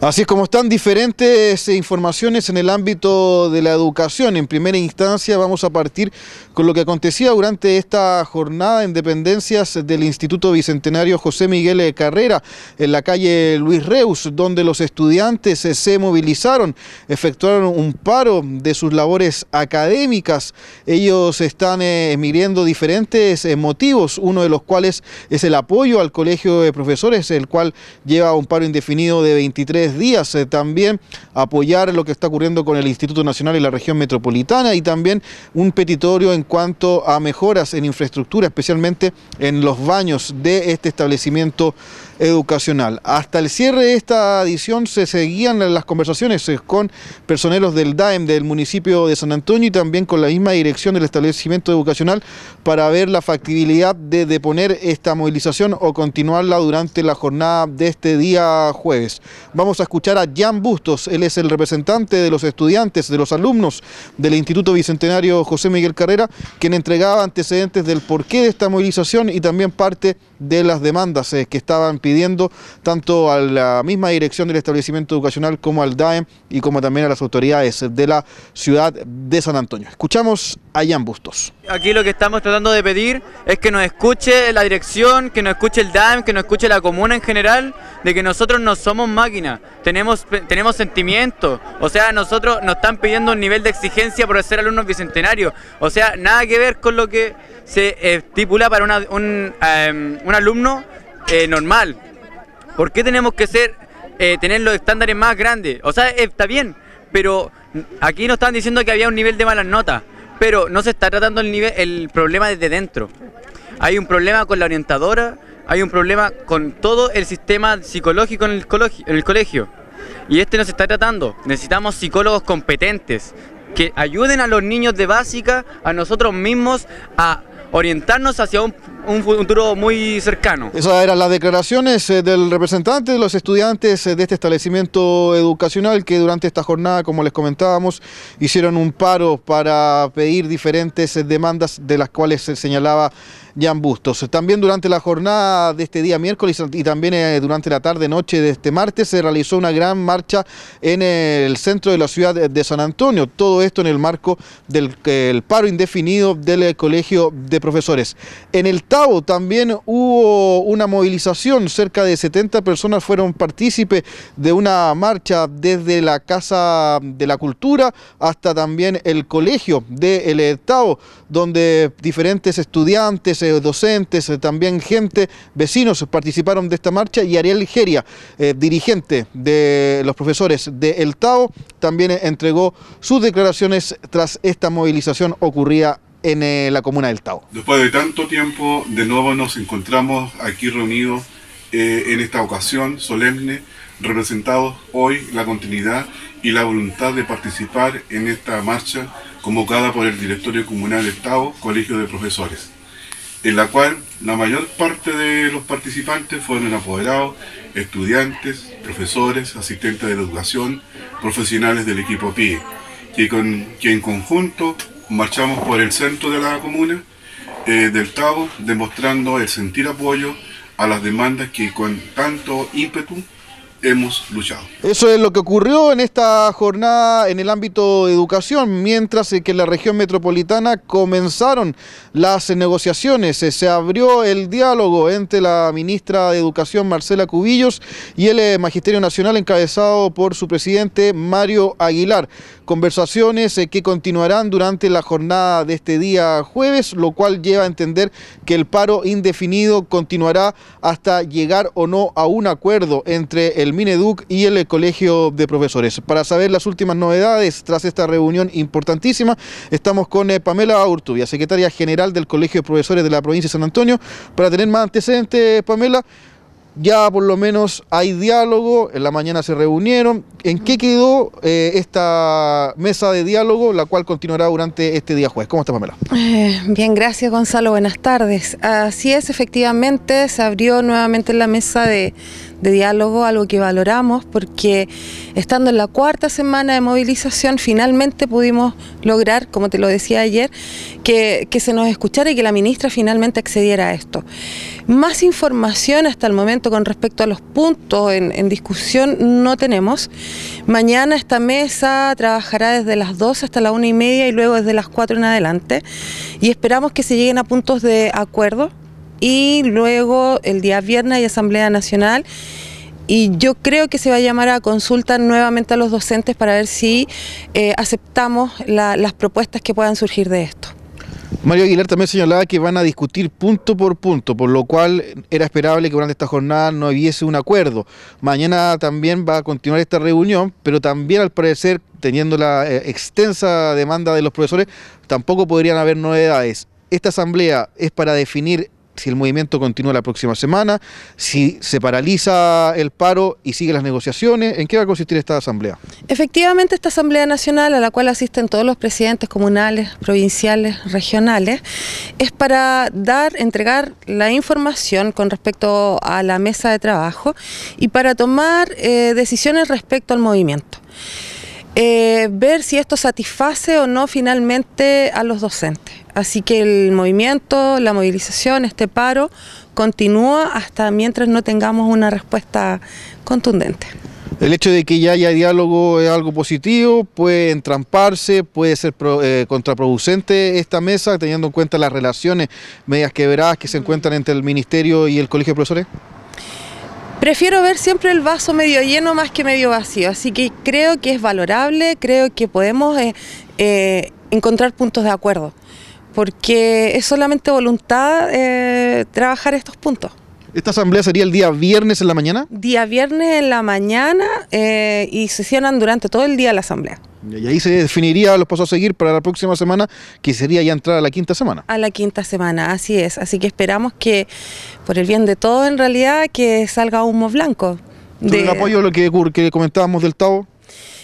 Así es como están diferentes informaciones en el ámbito de la educación. En primera instancia vamos a partir con lo que acontecía durante esta jornada en dependencias del Instituto Bicentenario José Miguel Carrera en la calle Luis Reus, donde los estudiantes se movilizaron, efectuaron un paro de sus labores académicas. Ellos están emitiendo eh, diferentes eh, motivos, uno de los cuales es el apoyo al Colegio de Profesores, el cual lleva un paro indefinido de 23 días eh, también apoyar lo que está ocurriendo con el Instituto Nacional y la región metropolitana y también un petitorio en cuanto a mejoras en infraestructura, especialmente en los baños de este establecimiento educacional. Hasta el cierre de esta edición se seguían las conversaciones eh, con personeros del DAEM del municipio de San Antonio y también con la misma dirección del establecimiento educacional para ver la factibilidad de deponer esta movilización o continuarla durante la jornada de este día jueves. Vamos a escuchar a Jan Bustos, él es el representante de los estudiantes, de los alumnos del Instituto Bicentenario José Miguel Carrera, quien entregaba antecedentes del porqué de esta movilización y también parte de las demandas eh, que estaban pidiendo tanto a la misma dirección del establecimiento educacional como al DAEM y como también a las autoridades de la ciudad de San Antonio. Escuchamos a Jan Bustos. Aquí lo que estamos tratando de pedir es que nos escuche la dirección, que nos escuche el DAEM, que nos escuche la comuna en general, de que nosotros no somos máquinas, tenemos, tenemos sentimientos, o sea, nosotros nos están pidiendo un nivel de exigencia por ser alumnos bicentenarios, o sea, nada que ver con lo que se estipula para un, em, un alumno eh, normal? ¿Por qué tenemos que ser, eh, tener los estándares más grandes? O sea, eh, está bien, pero aquí nos están diciendo que había un nivel de malas notas, pero no se está tratando el, nivel, el problema desde dentro. Hay un problema con la orientadora, hay un problema con todo el sistema psicológico en el colegio. Y este no se está tratando. Necesitamos psicólogos competentes que ayuden a los niños de básica, a nosotros mismos, a orientarnos hacia un, futuro muy cercano. Esas eran las declaraciones eh, del representante de los estudiantes eh, de este establecimiento educacional que durante esta jornada, como les comentábamos, hicieron un paro para pedir diferentes eh, demandas de las cuales se señalaba Jan Bustos. También durante la jornada de este día miércoles y también durante la tarde noche de este martes se realizó una gran marcha en el centro de la ciudad de San Antonio. Todo esto en el marco del paro indefinido del Colegio de profesores. En el TAO también hubo una movilización, cerca de 70 personas fueron partícipes de una marcha desde la Casa de la Cultura hasta también el colegio del el TAO, donde diferentes estudiantes, eh, docentes, eh, también gente, vecinos participaron de esta marcha y Ariel Ligeria, eh, dirigente de los profesores de El Tao, también entregó sus declaraciones tras esta movilización ocurrida en eh, la comuna del Tao. Después de tanto tiempo, de nuevo nos encontramos aquí reunidos eh, en esta ocasión solemne, representados hoy la continuidad y la voluntad de participar en esta marcha convocada por el Directorio Comunal del Tao, Colegio de Profesores, en la cual la mayor parte de los participantes fueron apoderados, estudiantes, profesores, asistentes de la educación, profesionales del equipo PIE, con, que en conjunto marchamos por el centro de la comuna eh, del Tavo, demostrando el sentir apoyo a las demandas que con tanto ímpetu hemos luchado. Eso es lo que ocurrió en esta jornada en el ámbito de educación, mientras que en la región metropolitana comenzaron las negociaciones, se abrió el diálogo entre la ministra de Educación Marcela Cubillos y el eh, Magisterio Nacional encabezado por su presidente Mario Aguilar. Conversaciones eh, que continuarán durante la jornada de este día jueves, lo cual lleva a entender que el paro indefinido continuará hasta llegar o no a un acuerdo entre el el Mineduc y el Colegio de Profesores. Para saber las últimas novedades tras esta reunión importantísima, estamos con eh, Pamela Urtubia, secretaria general del Colegio de Profesores de la provincia de San Antonio. Para tener más antecedentes, Pamela, ya por lo menos hay diálogo, en la mañana se reunieron. ¿En qué quedó eh, esta mesa de diálogo, la cual continuará durante este día jueves? ¿Cómo está Pamela? Eh, bien, gracias Gonzalo, buenas tardes. Así es, efectivamente, se abrió nuevamente la mesa de de diálogo, algo que valoramos porque estando en la cuarta semana de movilización finalmente pudimos lograr, como te lo decía ayer, que, se nos escuchara y que la ministra finalmente accediera a esto. Más información hasta el momento con respecto a los puntos en, discusión no tenemos. Mañana esta mesa trabajará desde las dos hasta la 1 y media y luego desde las 4 en adelante y esperamos que se lleguen a puntos de acuerdo y luego el día viernes hay Asamblea Nacional y yo creo que se va a llamar a consulta nuevamente a los docentes para ver si eh, aceptamos las propuestas que puedan surgir de esto. Mario Aguilar también señalaba que van a discutir punto por punto, por lo cual era esperable que durante esta jornada no hubiese un acuerdo. Mañana también va a continuar esta reunión, pero también al parecer, teniendo la eh, extensa demanda de los profesores, tampoco podrían haber novedades. ¿Esta asamblea es para definir si el movimiento continúa la próxima semana, si se paraliza el paro y sigue las negociaciones, ¿en qué va a consistir esta asamblea? Efectivamente, esta Asamblea Nacional, a la cual asisten todos los presidentes comunales, provinciales, regionales, es para dar, entregar la información con respecto a la mesa de trabajo y para tomar eh, decisiones respecto al movimiento. Eh, ver si esto satisface o no finalmente a los docentes. Así que el movimiento, la movilización, este paro continúa hasta mientras no tengamos una respuesta contundente. El hecho de que ya haya diálogo es algo positivo, puede entramparse, puede ser eh, contraproducente esta mesa, teniendo en cuenta las relaciones medias verás que se encuentran entre el Ministerio y el Colegio de Profesores. Prefiero ver siempre el vaso medio lleno más que medio vacío, así que creo que es valorable, creo que podemos eh, eh, encontrar puntos de acuerdo, porque es solamente voluntad eh, trabajar estos puntos. ¿Esta asamblea sería el día viernes en la mañana? Día viernes en la mañana eh, y sesionan durante todo el día la asamblea. Y ahí se definiría los pasos a seguir para la próxima semana, que sería ya entrar a la quinta semana. A la quinta semana, así es. Así que esperamos que, por el bien de todos en realidad, que salga humo blanco. De... el apoyo lo que, comentábamos del Tavo?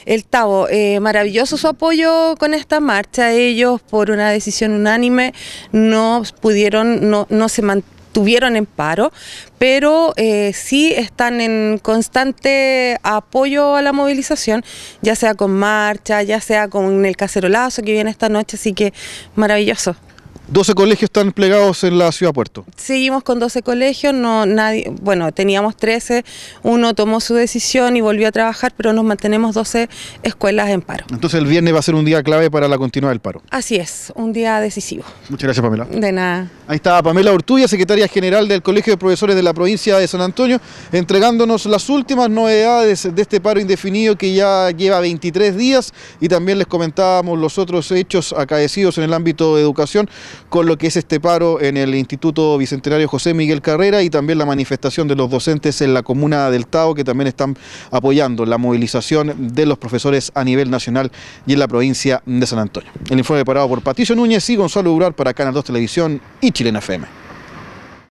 El Tavo, eh, maravilloso su apoyo con esta marcha. Ellos, por una decisión unánime, no pudieron, no, no se mantuvieron estuvieron en paro, pero eh, sí están en constante apoyo a la movilización, ya sea con marcha, ya sea con el cacerolazo que viene esta noche, así que maravilloso. 12 colegios están plegados en la ciudad puerto. Seguimos con 12 colegios, no nadie, bueno, teníamos 13, uno tomó su decisión y volvió a trabajar, pero nos mantenemos 12 escuelas en paro. Entonces el viernes va a ser un día clave para la continuidad del paro. Así es, un día decisivo. Muchas gracias Pamela. De nada. Ahí está Pamela Ortuya, secretaria general del Colegio de Profesores de la provincia de San Antonio, entregándonos las últimas novedades de este paro indefinido que ya lleva 23 días y también les comentábamos los otros hechos acaecidos en el ámbito de educación con lo que es este paro en el Instituto Bicentenario José Miguel Carrera y también la manifestación de los docentes en la comuna del Tao que también están apoyando la movilización de los profesores a nivel nacional y en la provincia de San Antonio. El informe preparado por Patricio Núñez y Gonzalo Ubrar para Canal 2 Televisión y Chilena FM.